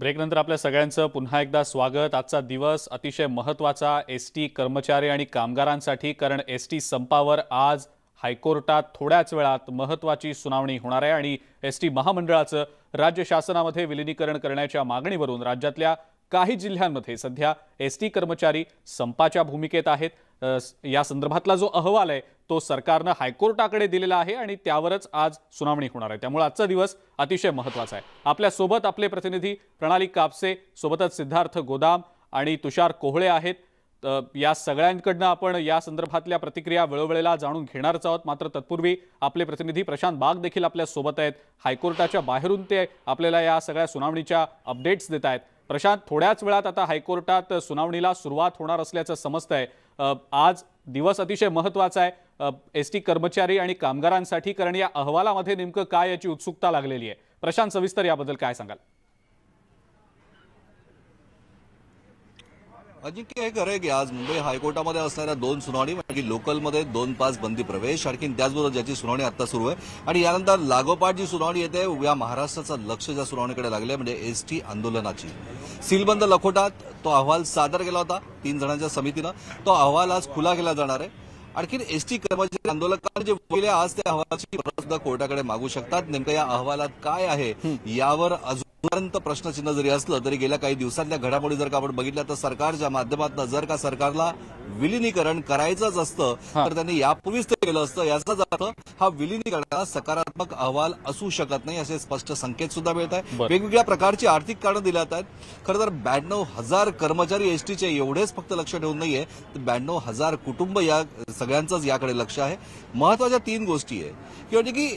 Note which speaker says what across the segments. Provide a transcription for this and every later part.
Speaker 1: ब्रेकनंतर आपल्या सगळ्यांचं पुन्हा एकदा स्वागत आजचा दिवस अतिशय महत्त्वाचा एस टी कर्मचारी आणि कामगारांसाठी कारण एस टी संपावर आज हायकोर्टात थोड्याच वेळात महत्त्वाची सुनावणी होणार आहे आणि एस टी महामंडळाचं राज्य शासनामध्ये विलिनीकरण करण्याच्या मागणीवरून राज्यातल्या काही जिल्ह्यांमध्ये सध्या एस टी कर्मचारी संपाच्या भूमिकेत आहेत या संदर्भातला जो अहवाल आहे तो सरकारनं हायकोर्टाकडे दिलेला आहे आणि त्यावरच आज सुनावणी होणार आहे त्यामुळे आजचा दिवस अतिशय महत्त्वाचा आहे आपल्यासोबत आपले प्रतिनिधी प्रणाली कापसे सोबतच सिद्धार्थ गोदाम आणि तुषार कोहळे आहेत या सगळ्यांकडनं आपण या संदर्भातल्या प्रतिक्रिया वेळोवेळेला जाणून घेणारच आहोत मात्र तत्पूर्वी आपले प्रतिनिधी प्रशांत बाग देखील आपल्या सोबत आहेत हायकोर्टाच्या बाहेरून ते आपल्याला या सगळ्या सुनावणीच्या अपडेट्स देत आहेत प्रशांत थोड्याच वेळात आता हायकोर्टात सुनावणीला सुरुवात होणार असल्याचं आहे आज दिवस अतिशय महत्त्वाचा आहे एस टी कर्मचारी आणि कामगारांसाठी कारण या अहवालामध्ये नेमकं काय याची उत्सुकता लागलेली आहे प्रशांत सविस्तर याबद्दल काय सांगाल
Speaker 2: अजिंक्य हे खरं की आज मुंबई हायकोर्टामध्ये असणाऱ्या दोन सुनावणी लोकल म्हणजे लोकलमध्ये दोन पाच बंदी प्रवेश आणखी त्याचबरोबर ज्याची सुनावणी आता सुरू आहे आणि यानंतर लागोपाठ जी सुनावणी येते या महाराष्ट्राचं लक्ष ज्या सुनावणीकडे लागले म्हणजे एस टी आंदोलनाची सीलबंद लखोटात तो अहवाल सादर केला होता तीन जणांच्या समितीनं तो अहवाल आज खुला केला जाणार आहे आणखी एस टी कर्मचारी आंदोलक जे बोलले आज त्या अहवालाची कोर्टाकडे मागू शकतात नेमकं या अहवालात काय आहे यावर अजून प्रश्नचिन्ह जरी असलं तरी गेल्या काही दिवसातल्या घडामोडी जर का आपण बघितल्या तर सरकारच्या माध्यमातून जर का सरकारला विलिनीकरण करायचंच असतं तर त्यांनी यापूर्वीच ते केलं असतं याचाच अर्थ हा विलिनीकरणाला सकारात्मक अहवाल असू शकत नाही असे स्पष्ट संकेत सुद्धा मिळत आहे वेगवेगळ्या प्रकारची आर्थिक कारणं जात आहेत खरं तर ब्याण्णव हजार कर्मचारी एसटीचे एवढेच फक्त लक्ष ठेवून नाहीये तर ब्याण्णव हजार कुटुंब या सगळ्यांचंच याकडे लक्ष आहे महत्वाच्या तीन गोष्टी आहे म्हणजे की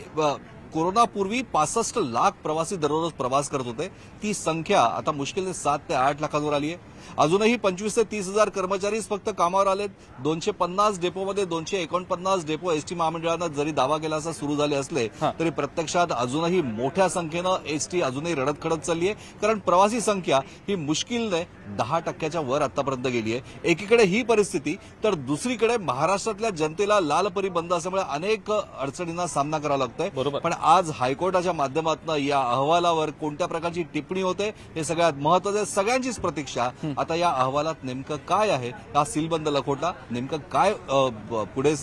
Speaker 2: कोरोनापूर्वी पासष्ट लाख प्रवासी दररोज प्रवास करत होते ती संख्या आता मुश्किलने सात ते आठ लाखांवर आली आहे अजूनही पंचवीस ते तीस हजार कर्मचारीच फक्त कामावर आलेत दोनशे पन्नास डेपोमध्ये दोनशे एकोणपन्नास डेपो एसटी महामंडळानं जरी दावा केला असा सुरू झाले असले तरी प्रत्यक्षात अजूनही मोठ्या संख्येनं एसटी अजूनही रडत खडत चालली आहे कारण प्रवासी संख्या ही मुश्किलने दहा टक्क्याच्या वर आतापर्यंत गेली आहे एकीकडे ही परिस्थिती तर दुसरीकडे महाराष्ट्रातल्या जनतेला लाल परिबंध असल्यामुळे अनेक अडचणींना सामना करावा लागतोय पण आज हायकोर्टाच्या माध्यमातून या अहवालावर कोणत्या प्रकारची टिप्पणी होते हे सगळ्यात महत्वाचं सगळ्यांचीच प्रतीक्षा आता या अहवालात नेमकं काय आहे हा सीलबंद लखोटा नेमकं काय पुढे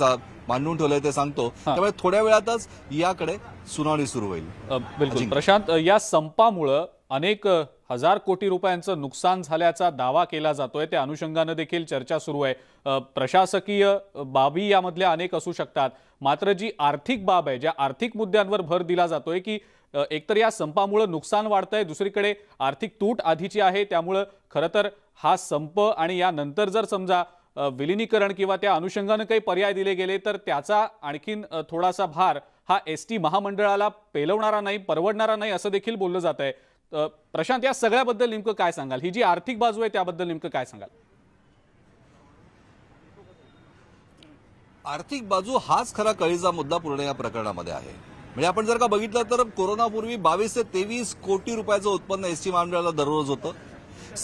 Speaker 2: मांडून ठेवलंय ते सांगतो त्यामुळे थोड्या वेळातच याकडे सुनावणी सुरू होईल बिलकुल
Speaker 1: प्रशांत या संपामुळं अनेक हजार कोटी रुपयांचं नुकसान झाल्याचा दावा केला जातोय त्या अनुषंगानं देखील चर्चा सुरू आहे प्रशासकीय बाबी यामधल्या अनेक असू शकतात मात्र जी आर्थिक बाब आहे ज्या आर्थिक मुद्द्यांवर भर दिला जातोय की एकतर या संपामुळं नुकसान वाढतंय दुसरीकडे आर्थिक तूट आधीची आहे त्यामुळं खरं तर हा संप आणि यानंतर जर समजा विलिनीकरण किंवा त्या अनुषंगानं काही पर्याय दिले गेले तर त्याचा आणखीन थोडासा भार हा एस टी महामंडळाला पेलवणारा नाही परवडणारा नाही असं देखील बोललं जात आहे प्रशांत या सगळ्याबद्दल नेमकं काय सांगाल ही जी आर्थिक
Speaker 2: बाजू आहे त्याबद्दल नेमकं काय सांगाल आर्थिक बाजू हाच खरा कळीचा मुद्दा पूर्ण या प्रकरणामध्ये आहे म्हणजे आपण जर का बघितलं तर कोरोनापूर्वी बावीस ते तेवीस कोटी रुपयाचं उत्पन्न एसटी महामंडळाला दररोज होतं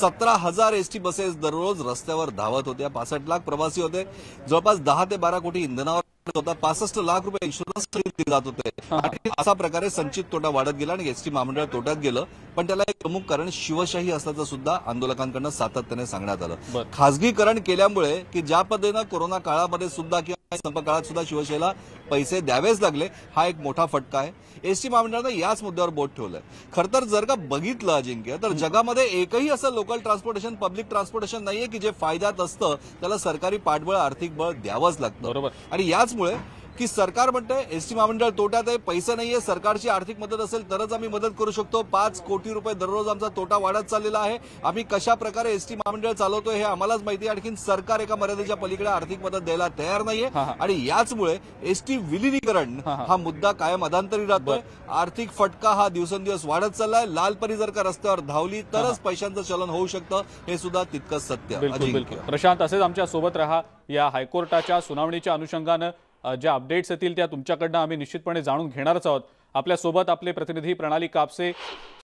Speaker 2: सतरा हजार एसटी बसेस दररोज रस्त्यावर धावत होत्या पासष्ट लाख प्रवासी होते जवळपास दहा ते बारा कोटी इंधनावर होता पासष्ट लाख रुपये इन्शुरन्स दिले जात होते अशा प्रकारे संचित तोटा वाढत गेला आणि एसटी महामंडळ तोट्यात गेलं पण त्याला एक प्रमुख कारण शिवशाही असल्याचं सुद्धा आंदोलकांकडनं सातत्याने सांगण्यात आलं खासगीकरण केल्यामुळे की ज्या पद्धतीनं कोरोना काळामध्ये सुद्धा किंवा संपर्क काळात सुद्धा शिवसेनेला पैसे द्यावेच लागले हा एक मोठा फटका आहे एसटी महामंडळानं याच मुद्द्यावर बोट ठेवलंय खर तर जर का बघितलं अजिंक्य तर जगामध्ये एकही असं लोकल ट्रान्सपोर्टेशन पब्लिक ट्रान्सपोर्टेशन नाहीये की जे फायद्यात असतं त्याला सरकारी पाठबळ आर्थिक बळ द्यावंच लागतं बरोबर आणि याचमुळे की सरकार म्हणतंय एसटी टी महामंडळ तोट्यात आहे पैसा नाहीये सरकारची आर्थिक मदत असेल तरच आम्ही मदत करू शकतो पाच कोटी रुपये दररोज आमचा तोटा वाढत चाललेला आहे आम्ही कशा प्रकारे एसटी महामंडळ चालवतोय हे आम्हालाच माहिती आहे आणखी सरकार एका मर्यादेच्या पलीकडे आर्थिक मदत द्यायला तयार नाहीये आणि याचमुळे एसटी विलिनीकरण हा मुद्दा कायम अधांतरी राहतोय आर्थिक फटका हा दिवसेंदिवस वाढत चाललाय लालपरी जर का रस्त्यावर धावली तरच पैशांचं चलन होऊ शकतं हे सुद्धा तितकंच सत्य
Speaker 1: प्रशांत असेच आमच्या सोबत राहा या हायकोर्टाच्या सुनावणीच्या अनुषंगानं ज्या अपडेट्स येतील त्या तुमच्याकडनं आम्ही निश्चितपणे जाणून घेणारच आहोत आपल्यासोबत आपले प्रतिनिधी प्रणाली कापसे